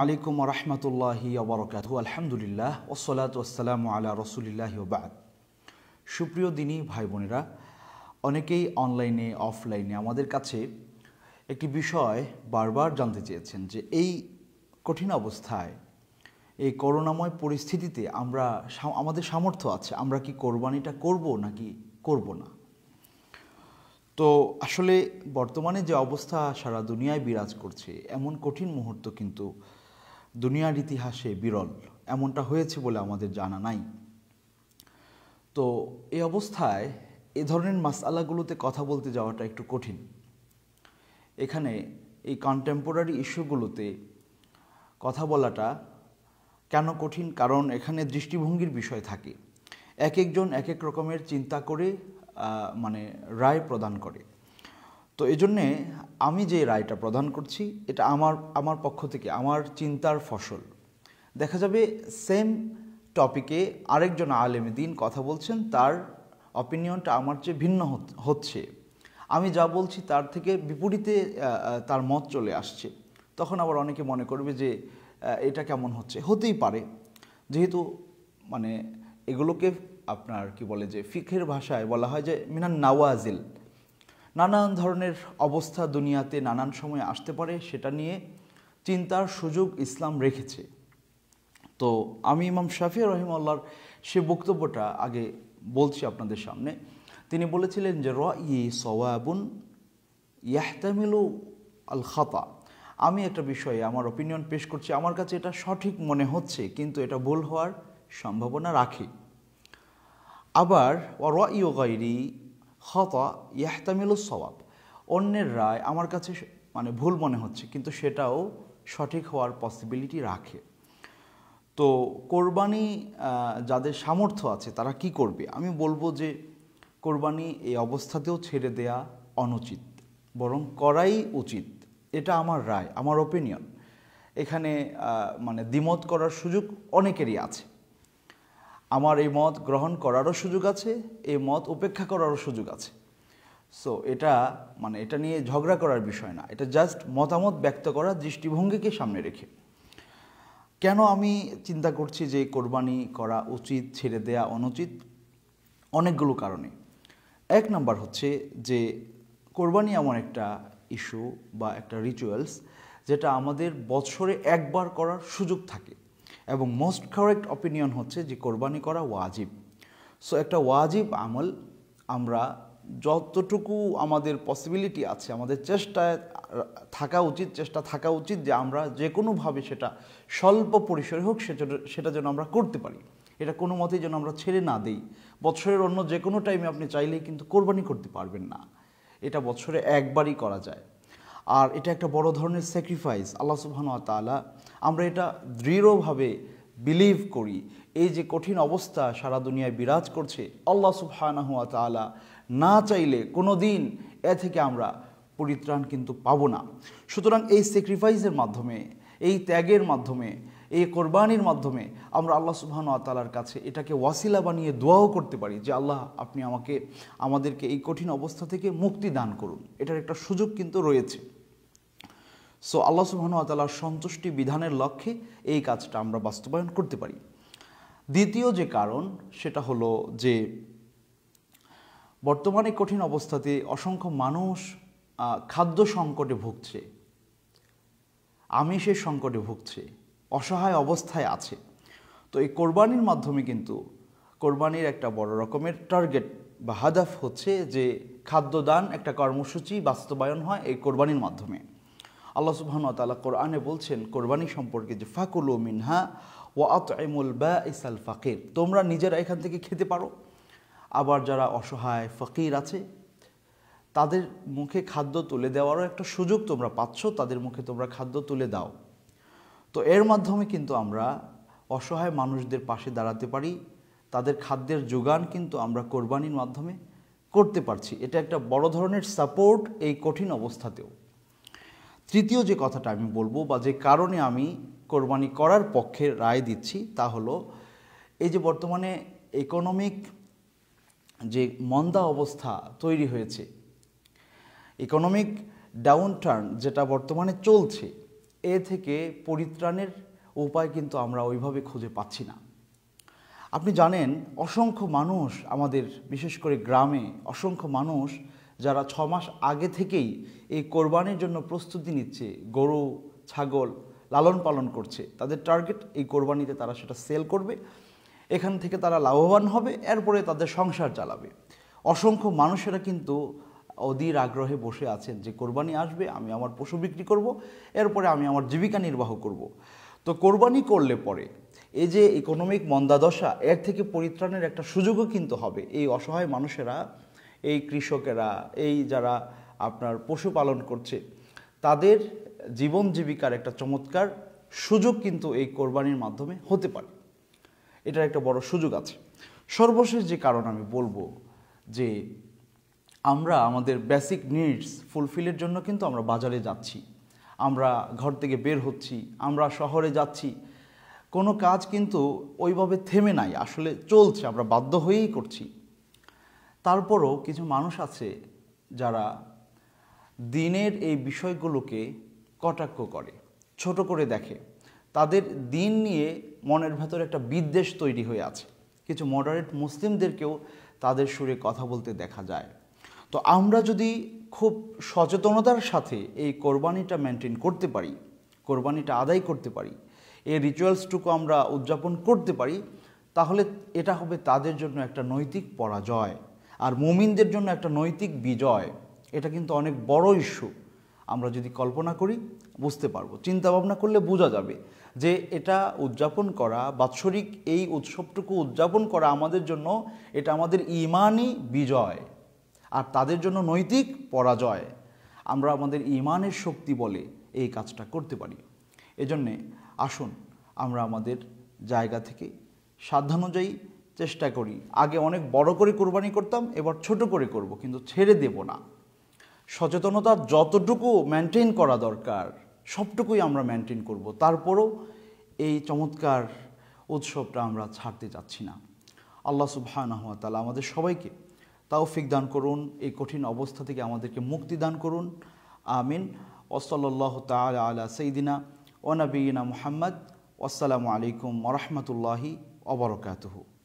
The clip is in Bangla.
আলাইকুম রহমতুল্লাহি আবরকাত আলহামদুলিল্লাহ ওসলাত ওসালাম আলা রসুলিল্লাহ বাদ সুপ্রিয় দিনই ভাই বোনেরা অনেকেই অনলাইনে অফলাইনে আমাদের কাছে একটি বিষয় বারবার জানতে চেয়েছেন যে এই কঠিন অবস্থায় এই করোনাময় পরিস্থিতিতে আমরা আমাদের সামর্থ্য আছে আমরা কি কোরবানিটা করব নাকি করব না তো আসলে বর্তমানে যে অবস্থা সারা দুনিয়ায় বিরাজ করছে এমন কঠিন মুহূর্ত কিন্তু দুনিয়ার ইতিহাসে বিরল এমনটা হয়েছে বলে আমাদের জানা নাই তো এই অবস্থায় এ ধরনের মাসালাগুলোতে কথা বলতে যাওয়াটা একটু কঠিন এখানে এই কন্টেম্পোরারি ইস্যুগুলোতে কথা বলাটা কেন কঠিন কারণ এখানে দৃষ্টিভঙ্গির বিষয় থাকে এক একজন এক এক রকমের চিন্তা করে মানে রায় প্রদান করে তো এই জন্যে আমি যে রায়টা প্রদান করছি এটা আমার আমার পক্ষ থেকে আমার চিন্তার ফসল দেখা যাবে সেম টপিকে আরেকজন আলেম দিন কথা বলছেন তার অপিনিয়নটা আমার চেয়ে ভিন্ন হচ্ছে আমি যা বলছি তার থেকে বিপরীতে তার মত চলে আসছে তখন আবার অনেকে মনে করবে যে এটা কেমন হচ্ছে হতেই পারে যেহেতু মানে এগুলোকে আপনার কি বলে যে ফিখের ভাষায় বলা হয় যে মিনান নাওয়াজিল নানান ধরনের অবস্থা দুনিয়াতে নানান সময় আসতে পারে সেটা নিয়ে চিন্তার সুযোগ ইসলাম রেখেছে তো আমি ইমাম শাফি রহিমাল্লার সে বক্তব্যটা আগে বলছি আপনাদের সামনে তিনি বলেছিলেন যে র ই সওয়াবুন ইয়াহতামিলু আল খাতা আমি একটা বিষয়ে আমার অপিনিয়ন পেশ করছি আমার কাছে এটা সঠিক মনে হচ্ছে কিন্তু এটা ভুল হওয়ার সম্ভাবনা রাখি আবার র ইয়োগাইরি হতা ইয়াহতামিল সবাব অন্যের রায় আমার কাছে মানে ভুল মনে হচ্ছে কিন্তু সেটাও সঠিক হওয়ার পসিবিলিটি রাখে তো কোরবানি যাদের সামর্থ্য আছে তারা কি করবে আমি বলবো যে কোরবানি এই অবস্থাতেও ছেড়ে দেয়া অনুচিত বরং করাই উচিত এটা আমার রায় আমার ওপিনিয়ন এখানে মানে দ্বিমত করার সুযোগ অনেকেরই আছে আমার এই মত গ্রহণ করারও সুযোগ আছে এই মত উপেক্ষা করারও সুযোগ আছে সো এটা মানে এটা নিয়ে ঝগড়া করার বিষয় না এটা জাস্ট মতামত ব্যক্ত করার দৃষ্টিভঙ্গিকে সামনে রেখে কেন আমি চিন্তা করছি যে কোরবানি করা উচিত ছেড়ে দেয়া অনুচিত অনেকগুলো কারণে এক নাম্বার হচ্ছে যে কোরবানি এমন একটা ইস্যু বা একটা রিচুয়ালস যেটা আমাদের বছরে একবার করার সুযোগ থাকে এবং মোস্ট কারেক্ট অপিনিয়ন হচ্ছে যে কোরবানি করা ওয়াজিব সো একটা ওয়াজিব আমল আমরা যতটুকু আমাদের পসিবিলিটি আছে আমাদের চেষ্টায় থাকা উচিত চেষ্টা থাকা উচিত যে আমরা যে কোনোভাবে সেটা স্বল্প পরিসরে হোক সেটা যেন আমরা করতে পারি এটা কোনো মতেই যেন আমরা ছেড়ে না দিই বছরের অন্য যে কোনো টাইমে আপনি চাইলেই কিন্তু কোরবানি করতে পারবেন না এটা বছরে একবারই করা যায় আর এটা একটা বড় ধরনের স্যাক্রিফাইস আল্লাহ সুবহান তালা আমরা এটা দৃঢ়ভাবে বিলিভ করি এই যে কঠিন অবস্থা সারা দুনিয়ায় বিরাজ করছে আল্লাহ হুয়া তালা না চাইলে কোনো দিন এ থেকে আমরা পরিত্রাণ কিন্তু পাবো না সুতরাং এই স্যাক্রিফাইসের মাধ্যমে এই ত্যাগের মাধ্যমে এই কোরবানির মাধ্যমে আমরা আল্লাহ সুবহান তালার কাছে এটাকে ওয়াসিলা বানিয়ে দোয়াও করতে পারি যে আল্লাহ আপনি আমাকে আমাদেরকে এই কঠিন অবস্থা থেকে মুক্তি দান করুন এটার একটা সুযোগ কিন্তু রয়েছে সো আল্লাহ আতালার সন্তুষ্টি বিধানের লক্ষ্যে এই কাজটা আমরা বাস্তবায়ন করতে পারি দ্বিতীয় যে কারণ সেটা হলো যে বর্তমানে কঠিন অবস্থাতে অসংখ্য মানুষ খাদ্য সংকটে ভুগছে আমিষের সংকটে ভুগছে অসহায় অবস্থায় আছে তো এই কোরবানির মাধ্যমে কিন্তু কোরবানির একটা বড় রকমের টার্গেট বা হাদাফ হচ্ছে যে খাদ্যদান একটা কর্মসূচি বাস্তবায়ন হয় এই কোরবানির মাধ্যমে আল্লাহ সুবাহনতালা কোরআনে বলছেন কোরবানি সম্পর্কে যে ফাকুল মিনহা ও আত এমুল বা ইসাল ফাকির তোমরা নিজেরা এখান থেকে খেতে পারো আবার যারা অসহায় ফকির আছে তাদের মুখে খাদ্য তুলে দেওয়ারও একটা সুযোগ তোমরা পাচ্ছ তাদের মুখে তোমরা খাদ্য তুলে দাও তো এর মাধ্যমে কিন্তু আমরা অসহায় মানুষদের পাশে দাঁড়াতে পারি তাদের খাদ্যের যোগান কিন্তু আমরা কোরবানির মাধ্যমে করতে পারছি এটা একটা বড় ধরনের সাপোর্ট এই কঠিন অবস্থাতেও তৃতীয় যে কথাটা আমি বলবো বা যে কারণে আমি কোরবানি করার পক্ষে রায় দিচ্ছি তা হলো এই যে বর্তমানে ইকোনমিক যে মন্দা অবস্থা তৈরি হয়েছে ইকোনমিক ডাউন টার্ন যেটা বর্তমানে চলছে এ থেকে পরিত্রাণের উপায় কিন্তু আমরা ওইভাবে খুঁজে পাচ্ছি না আপনি জানেন অসংখ্য মানুষ আমাদের বিশেষ করে গ্রামে অসংখ্য মানুষ যারা ছ মাস আগে থেকেই এই কোরবানির জন্য প্রস্তুতি নিচ্ছে গরু ছাগল লালন পালন করছে তাদের টার্গেট এই কোরবানিতে তারা সেটা সেল করবে এখান থেকে তারা লাভবান হবে এরপরে তাদের সংসার চালাবে অসংখ্য মানুষেরা কিন্তু অধীর আগ্রহে বসে আছেন যে কোরবানি আসবে আমি আমার পশু বিক্রি করব এরপরে আমি আমার জীবিকা নির্বাহ করব। তো কোরবানি করলে পরে এই যে ইকোনমিক মন্দাদশা এর থেকে পরিত্রাণের একটা সুযোগও কিন্তু হবে এই অসহায় মানুষেরা এই কৃষকেরা এই যারা আপনার পশুপালন করছে তাদের জীবন জীবিকার একটা চমৎকার সুযোগ কিন্তু এই কোরবানির মাধ্যমে হতে পারে এটার একটা বড় সুযোগ আছে সর্বশেষ যে কারণ আমি বলবো যে আমরা আমাদের বেসিক নিডস ফুলফিলের জন্য কিন্তু আমরা বাজারে যাচ্ছি আমরা ঘর থেকে বের হচ্ছি আমরা শহরে যাচ্ছি কোনো কাজ কিন্তু ওইভাবে থেমে নাই আসলে চলছে আমরা বাধ্য হয়েই করছি তারপরও কিছু মানুষ আছে যারা দিনের এই বিষয়গুলোকে কটাক্ষ করে ছোট করে দেখে তাদের দিন নিয়ে মনের ভেতর একটা বিদ্বেষ তৈরি হয়ে আছে কিছু মডারেট মুসলিমদেরকেও তাদের সুরে কথা বলতে দেখা যায় তো আমরা যদি খুব সচেতনতার সাথে এই কোরবানিটা মেনটেন করতে পারি কোরবানিটা আদায় করতে পারি এই রিচুয়ালসটুকু আমরা উদযাপন করতে পারি তাহলে এটা হবে তাদের জন্য একটা নৈতিক পরাজয় আর মুমিনদের জন্য একটা নৈতিক বিজয় এটা কিন্তু অনেক বড় ইস্যু আমরা যদি কল্পনা করি বুঝতে পারবো চিন্তা ভাবনা করলে বোঝা যাবে যে এটা উদযাপন করা বাৎসরিক এই উৎসবটুকু উদযাপন করা আমাদের জন্য এটা আমাদের ইমানই বিজয় আর তাদের জন্য নৈতিক পরাজয় আমরা আমাদের ইমানের শক্তি বলে এই কাজটা করতে পারি এজন্যে আসুন আমরা আমাদের জায়গা থেকে সাধ্যানুযায়ী চেষ্টা করি আগে অনেক বড় করে কোরবানি করতাম এবার ছোট করে করব কিন্তু ছেড়ে দেব না সচেতনতা যতটুকু মেনটেন করা দরকার সবটুকুই আমরা মেনটেন করব তারপরও এই চমৎকার উৎসবটা আমরা ছাড়তে যাচ্ছি না আল্লাহ সুবাহ তালা আমাদের সবাইকে তাও ফিক দান করুন এই কঠিন অবস্থা থেকে আমাদেরকে মুক্তি দান করুন আমিন ওসল্লাহ তাল আলা সঈদিনা ওনাবিনা মুহাম্মদ আসসালামু আলাইকুম ওরহমতুল্লাহি অবরকাতহু